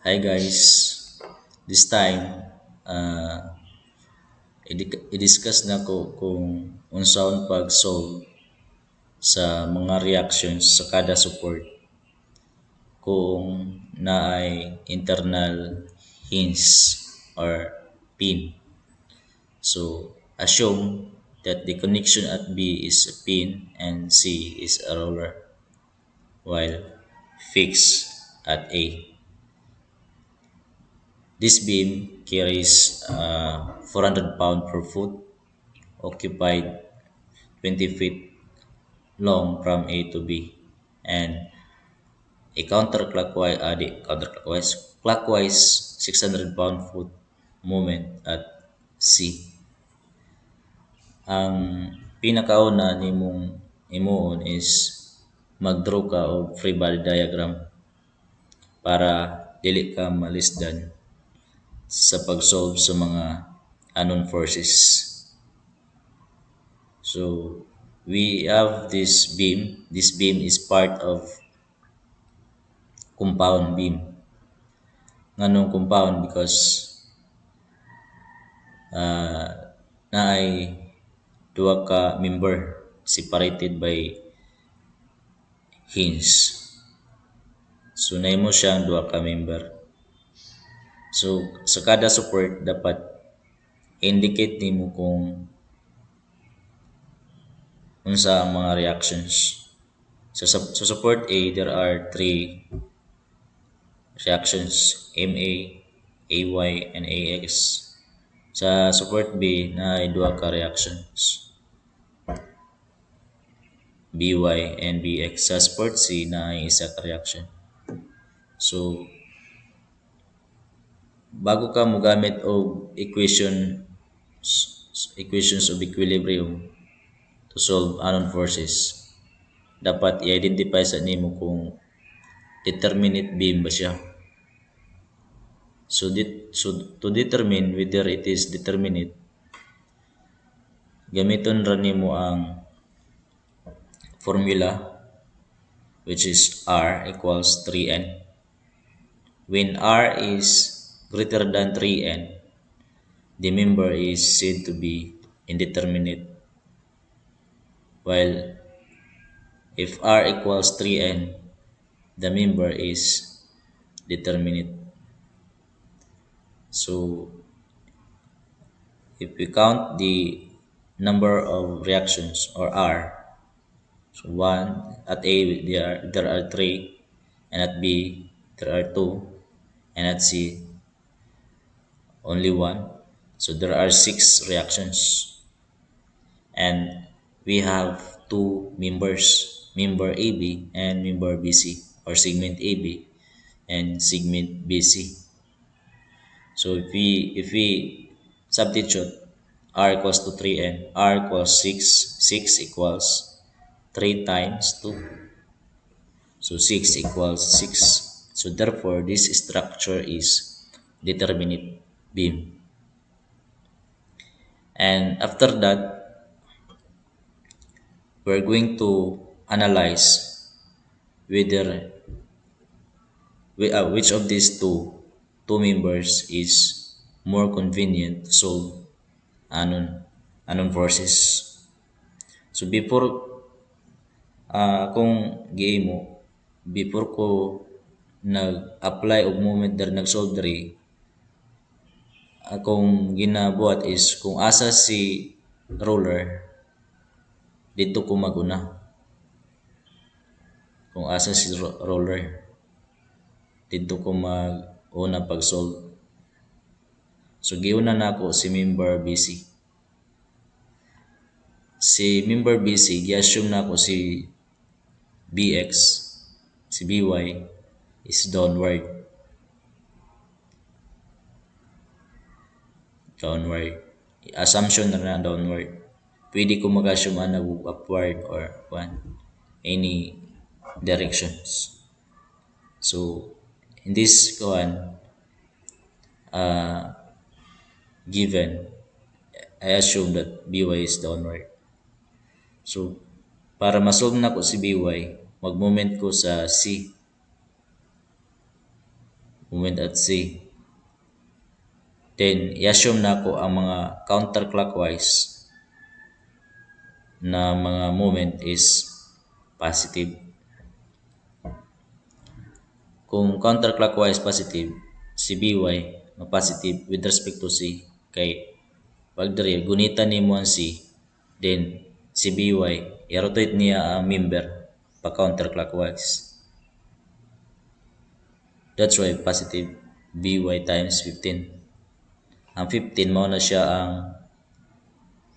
Hi guys, this time uh, i-discuss na ko kung unsaon pag-solve sa mga reactions sa kada support kung na ay internal hinge or pin. So, assume that the connection at B is a pin and C is a roller while fixed at A. This beam carries uh, 400 pound per foot, occupied 20 feet long from A to B, and a counterclockwise, uh, counterclockwise, clockwise 600 pound foot movement at C. Ang pinakauna ni mong imuon is magdraw ka o free body diagram para dili ka malisdan sa pag-solve sa mga unknown forces. So we have this beam. This beam is part of compound beam. Nganong compound? Because uh, na ay duwa ka member separated by hinge. So na mo siyang duwa ka member. So, sa kada support, dapat indicate nimo kung unsa ang mga reactions. sa, sa support A, there are three reactions, MA, AY, and AX. Sa support B, na duha ka reactions, BY and BX. Sa support C, na isa ka reaction. So, bago ka mogamit og equation equations of equilibrium to solve unknown forces dapat i-identify sa nimo kung determinate beam ba siya so dit so to determine whether it is determinate gamiton ra nimo ang formula which is r equals 3n when r is greater than 3n. The member is said to be indeterminate while if r equals 3n, the member is determinate. So if we count the number of reactions or R, so one at A there are, there are three, and at B there are two, and at C only one so there are six reactions and we have two members member AB and member BC or segment AB and segment BC so if we if we substitute r equals to 3 and r equals 6 6 equals 3 times 2 so 6 equals 6 so therefore this structure is determinate beam and after that we're going to analyze whether we, uh, which of these two two members is more convenient to solve anon anon forces so before uh, kung game mo before ko nag-apply og moment der nag-solve akong ginabuhat is kung asa si ruler dito ko maguna kung asa si roller dito ko mag una pag solve so giuna na ako si member BC si member BC gi na ako si BX si BY is downward downward. Assumption na na downward. Pwede ko mag-assume na upward or one, any directions. So, in this one, uh, given, I assume that BY is downward. So, para masolve na ko si BY, mag-moment ko sa C. Moment at C. Then, i-assume na ako ang mga counterclockwise na mga moment is positive. Kung counterclockwise positive, si BY na positive with respect to C. Kay pag diri, gunitan ni mo ang C, then si BY, i-rotate niya ang member pa counterclockwise. That's why positive BY times 15 ang 15 mao na siya ang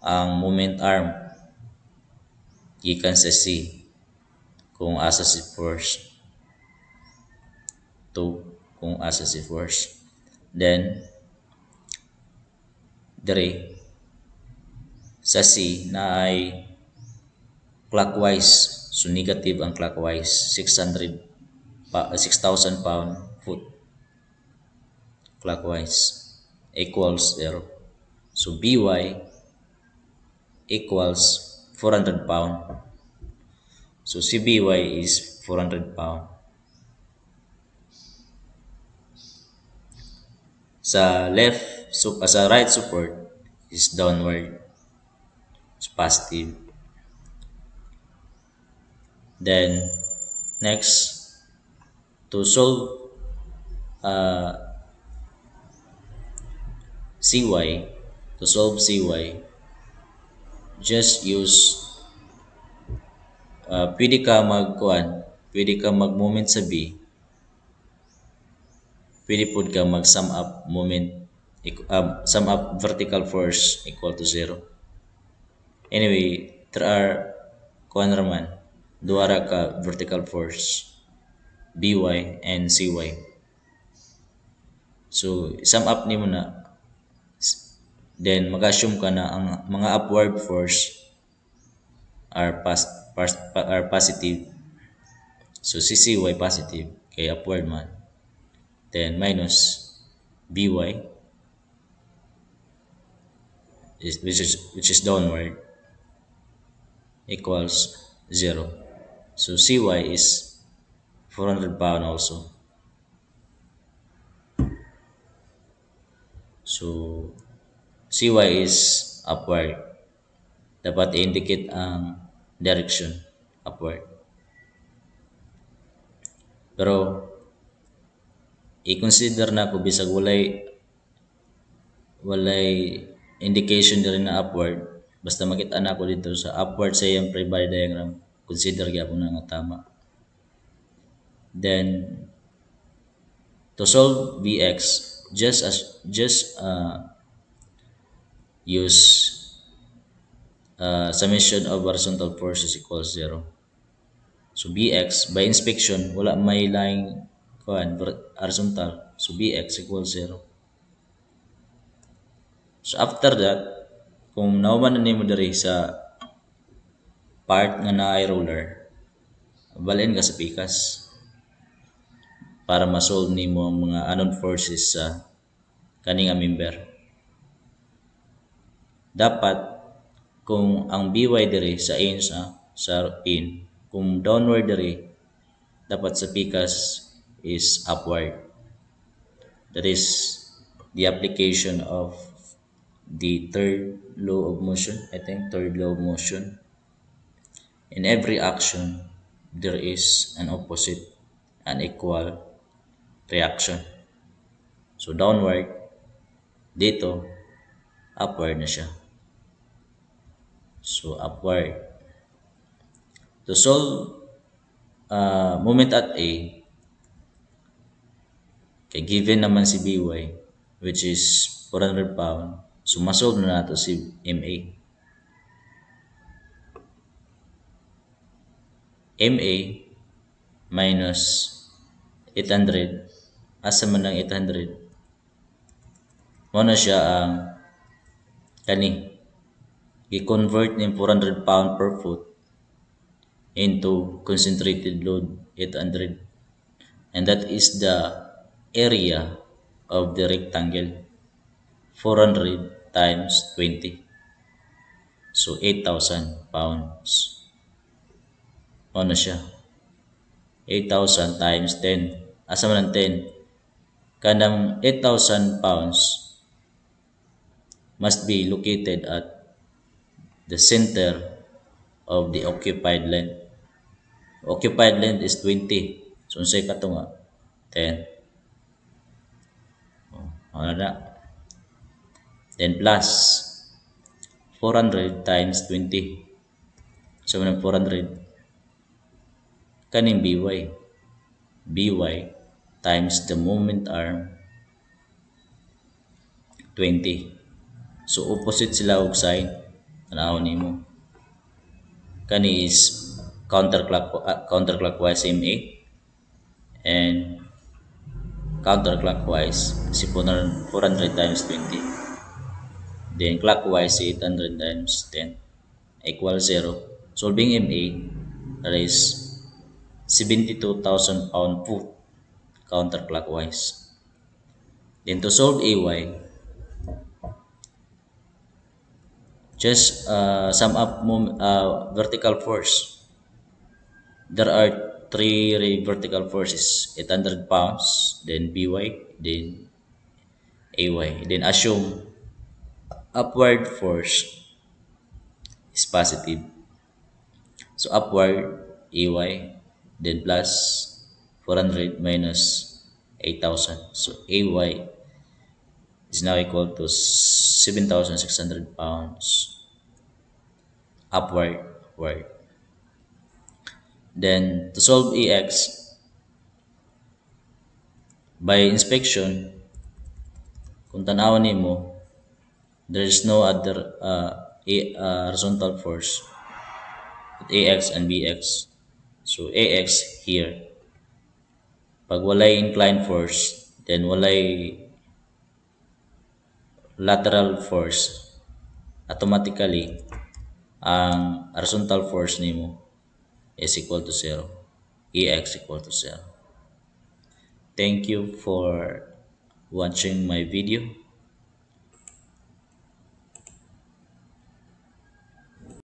ang moment arm gikan sa C kung asa si force to kung asa si force then dere sa C na ay clockwise so negative ang clockwise 600 6000 pound foot clockwise equals 0. So By equals 400 pound. So CBY is 400 pound. Sa left, so, uh, right support is downward. It's positive. Then, next, to solve uh, CY, to solve CY, just use uh, pwede ka magkuan, pwede ka mag-moment sa B, pwede po ka mag-sum up moment, uh, sum up vertical force equal to zero. Anyway, there are kuan raman, duwa ka vertical force, BY and CY. So, sum up ni mo na then mag-assume ka na ang mga upward force are, pas, pas, are positive. So, si CY positive, kay upward man. Then, minus BY, is, which, is, which is downward, equals 0. So, CY is 400 pound also. So, CY is upward. Dapat indicate ang direction upward. Pero i-consider na ko bisag walay walay indication din na upward basta makita na ko dito sa upward sa yung pre-bar diagram consider gyapon na nga tama then to solve vx just as just uh, use uh, summation of horizontal forces equals 0. So Bx, by inspection, wala may line kwan horizontal. So Bx equals 0. So after that, kung nauman na ni mo sa part nga na eye roller, balin ka sa pikas para ma-solve ni mo ang mga unknown forces sa kaning member dapat kung ang BY dire sa in sa sa in kung downward dire dapat sa picas is upward that is the application of the third law of motion I think third law of motion in every action there is an opposite and equal reaction so downward dito upward na siya So upward. To solve uh, moment at A, kay given naman si BY, which is 400 pound, so masolve na nato si MA. MA minus 800, asa man ang 800? Muna siya ang kani i-convert in 400 pound per foot into concentrated load 800 and that is the area of the rectangle 400 times 20 so 8,000 pounds ano siya 8,000 times 10 asa man ang 10 kanang 8,000 pounds must be located at the center of the occupied land. Occupied land is 20. So, unsay ka nga? 10. Oh, ano na? 10 plus 400 times 20. So, manang 400. Kaning BY. BY times the moment arm 20. So, opposite sila og sign anonimu can is counter clockwise MA and counterclockwise is 400 times 20 then clockwise 800 times 10 equal 0 solving MA that is 72,000 pound foot counter clockwise. then to solve AY Just uh, sum up uh, vertical force. There are three vertical forces, 800 pounds, then BY, then AY. Then assume upward force is positive. So upward, AY, then plus 400 minus 8,000. So AY is now equal to 7,600 pounds upward upward. Then to solve EX by inspection kung tanaw nimo there is no other uh, a, e, uh, horizontal force at AX e and BX. So AX here. Pag walay inclined force, then walay lateral force automatically ang horizontal force nimo is equal to 0 ex equal to 0 thank you for watching my video